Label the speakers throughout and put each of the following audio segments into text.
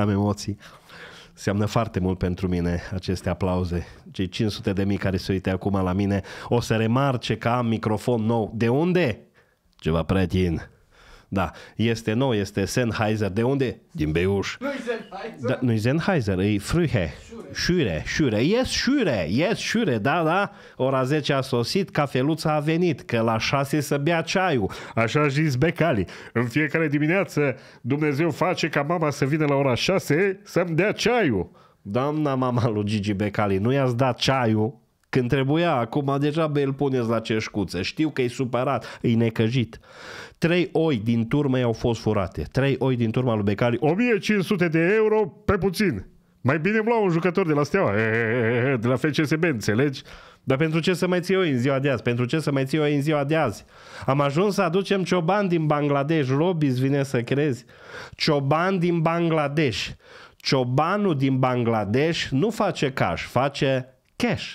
Speaker 1: am emoții. Seamnă foarte mult pentru mine aceste aplauze. Cei 500 de mii care se uite acum la mine o să remarce că am microfon nou. De unde? Ceva pretin. Da, este nou, este Sennheiser. De unde? Din Beuș. Nu-i Sennheiser? Da, nu-i Sennheiser, e Frühe șure, șure, ies șure, ies șure, da, da, ora 10 a sosit, cafeluța a venit, că la 6 să bea ceaiul, așa a zis Becali. În fiecare dimineață Dumnezeu face ca mama să vină la ora 6 să-mi dea ceaiul. Doamna mama lui Gigi Becali, nu i-ați dat ceaiul când trebuia, acum bă, îl puneți la ceșcuță. Știu că e supărat, e necăjit. Trei oi din turmă au fost furate. Trei oi din turma lui Becali, 1500 de euro pe puțin. Mai bine îmi luau un jucător de la Steaua, e, e, e, de la FCSB, înțelegi? Dar pentru ce să mai ții eu în ziua de azi? Pentru ce să mai ții eu în ziua de azi? Am ajuns să aducem cioban din Bangladesh, Robis vine să crezi. Cioban din Bangladesh. Ciobanul din Bangladesh nu face cash, face cash.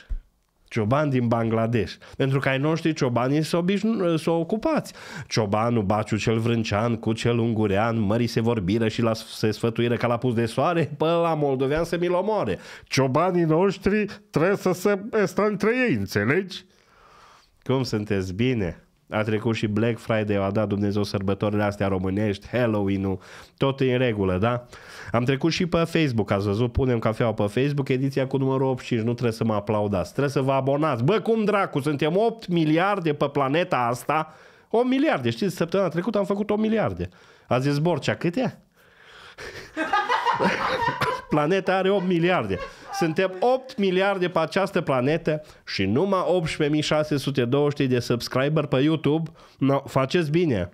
Speaker 1: Cioban din Bangladesh. Pentru că ai noștri ciobanii s-o, obișnu- s-o ocupați. Ciobanul, baciu cel vrâncean, cu cel ungurean, mării se vorbiră și la, se sfătuire ca la pus de soare, pă la moldovean se mi-l omoare. Ciobanii noștri trebuie să se este între ei, înțelegi? Cum sunteți bine? A trecut și Black Friday, a dat Dumnezeu sărbătorile astea românești, Halloween-ul, tot în regulă, da? Am trecut și pe Facebook, ați văzut, punem cafeaua pe Facebook, ediția cu numărul 85, nu trebuie să mă aplaudați, trebuie să vă abonați. Bă, cum dracu, suntem 8 miliarde pe planeta asta, 8 miliarde, știți, săptămâna trecută am făcut 8 miliarde. A zis Borcea, câte? planeta are 8 miliarde. Suntem 8 miliarde pe această planetă și numai 18.620 de subscriber pe YouTube. No, faceți bine!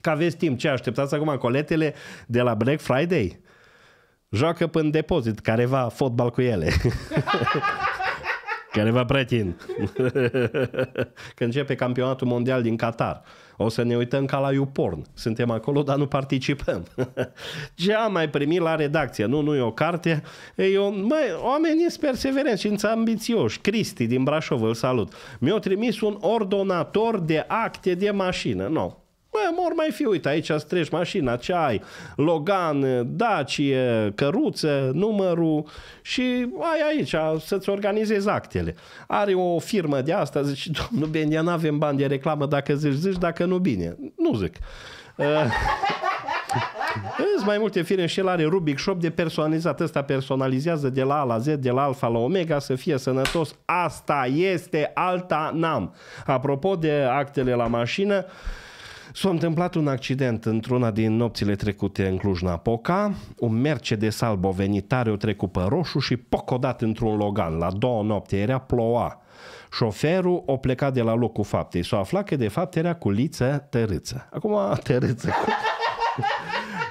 Speaker 1: Că aveți timp. Ce așteptați acum coletele de la Black Friday? Joacă până depozit careva fotbal cu ele. care vă pretind. Că începe campionatul mondial din Qatar. O să ne uităm ca la YouPorn. Suntem acolo, dar nu participăm. Ce am mai primit la redacție? Nu, nu e o carte. E un, măi, oamenii sunt perseverenți și ambițioși. Cristi din Brașov, îl salut. Mi-a trimis un ordonator de acte de mașină. Nu, no Bă, mor mai fi, uite, aici îți treci mașina, ce ai? Logan, Dacie, căruță, numărul și ai aici să-ți organizezi actele. Are o firmă de asta, zici, domnul Bendia, nu avem bani de reclamă dacă zici, zici, dacă nu bine. Nu zic. Uh, Sunt mai multe firme și el are Rubik Shop de personalizat. Ăsta personalizează de la A la Z, de la Alfa la Omega, să fie sănătos. Asta este, alta n-am. Apropo de actele la mașină, uh, S-a întâmplat un accident într-una din nopțile trecute în Cluj-Napoca. Un Mercedes alb o venit tare, o trecut pe roșu și pocodat într-un Logan. La două nopți era ploua. Șoferul o pleca de la locul faptei. S-a aflat că de fapt era cu liță tărâță. Acum tărâță.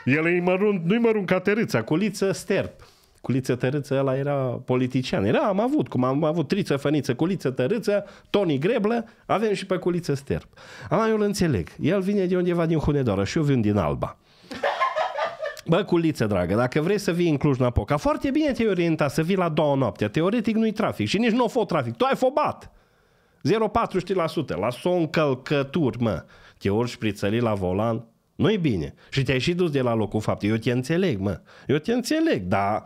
Speaker 1: El e mărunt, nu-i mărunt ca tărâța, cu liță sterp. Culiță Tărâță, ăla era politician. Era, am avut, cum am avut Triță Făniță, Culiță Tărâță, Tony Greblă, avem și pe Culiță Sterp. Am eu îl înțeleg. El vine de undeva din Hunedoara și eu vin din Alba. Bă, culiță, dragă, dacă vrei să vii în Cluj-Napoca, foarte bine te-ai orientat să vii la două noaptea. Teoretic nu-i trafic și nici nu o fost trafic. Tu ai fobat! 0,40%. la son călcături, mă. Te urci șprițări la volan, nu-i bine. Și te-ai și dus de la locul fapt Eu te înțeleg, mă. Eu te înțeleg, dar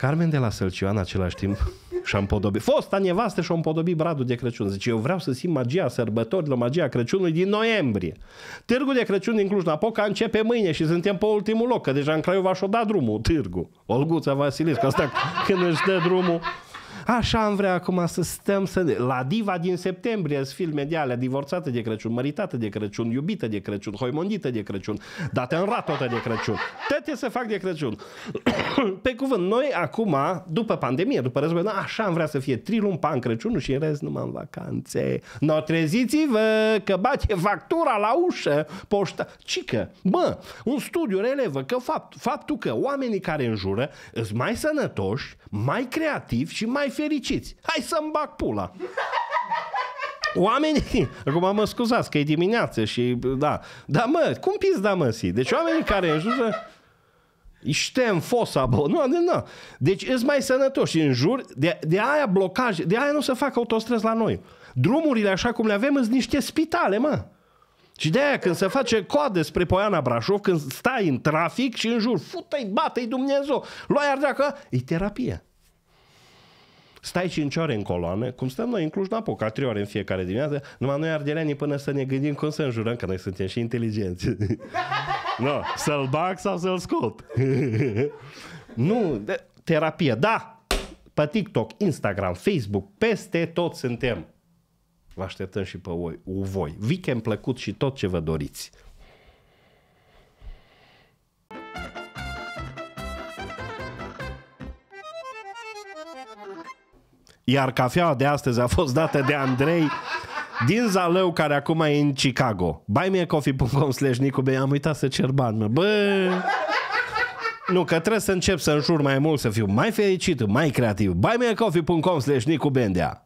Speaker 1: Carmen de la Sălcioan, în același timp, și am podobit. fosta nevastă și-a împodobit bradul de Crăciun. Zice, eu vreau să simt magia sărbătorilor, magia Crăciunului din noiembrie. Târgul de Crăciun din Cluj-Napoca începe mâine și suntem pe ultimul loc, că deja în Craiova și-o dat drumul, târgul. Olguța Vasiliscu, asta când își dă drumul, așa am vrea acum să stăm să ne... La diva din septembrie sunt filme de alea divorțată de Crăciun, măritată de Crăciun, iubită de Crăciun, hoimondită de Crăciun, date în ratotă de Crăciun. Tăte să fac de Crăciun. Pe cuvânt, noi acum, după pandemie, după război, na, așa am vrea să fie trilun, pan Crăciunul și în rest numai în vacanțe. No, treziți-vă că bate factura la ușă, poșta. Cică, bă, un studiu relevă că fapt, faptul că oamenii care înjură sunt mai sănătoși, mai creativi și mai fericiți. Hai să-mi bag pula. Oamenii, acum mă scuzați că e dimineață și da, da mă, cum pis da mă si? Deci oamenii care în jură, ștem fosa bă, nu, nu. Deci îți mai sănătoși în jur, de, de aia blocaj, de aia nu se fac autostrăzi la noi. Drumurile așa cum le avem sunt niște spitale, mă. Și de aia când se face coadă spre Poiana Brașov, când stai în trafic și în jur, fută-i, bate-i Dumnezeu, luai dacă e terapie. Stai 5 ore în coloane, cum stăm noi în Cluj-Napoca, 3 ore în fiecare dimineață, numai noi ardeleanii până să ne gândim cum să înjurăm, că noi suntem și inteligenți. no, să-l bag sau să-l scot. nu, de, terapie, da! Pe TikTok, Instagram, Facebook, peste tot suntem. Vă așteptăm și pe voi. Weekend plăcut și tot ce vă doriți. Iar cafeaua de astăzi a fost dată de Andrei din Zalău, care acum e în Chicago. Buymeacoffee.com slash Nicube. Am uitat să cer bani, mă. Bă... Nu, că trebuie să încep să înjur mai mult, să fiu mai fericit, mai creativ. Buymeacoffee.com slash Nicubendea.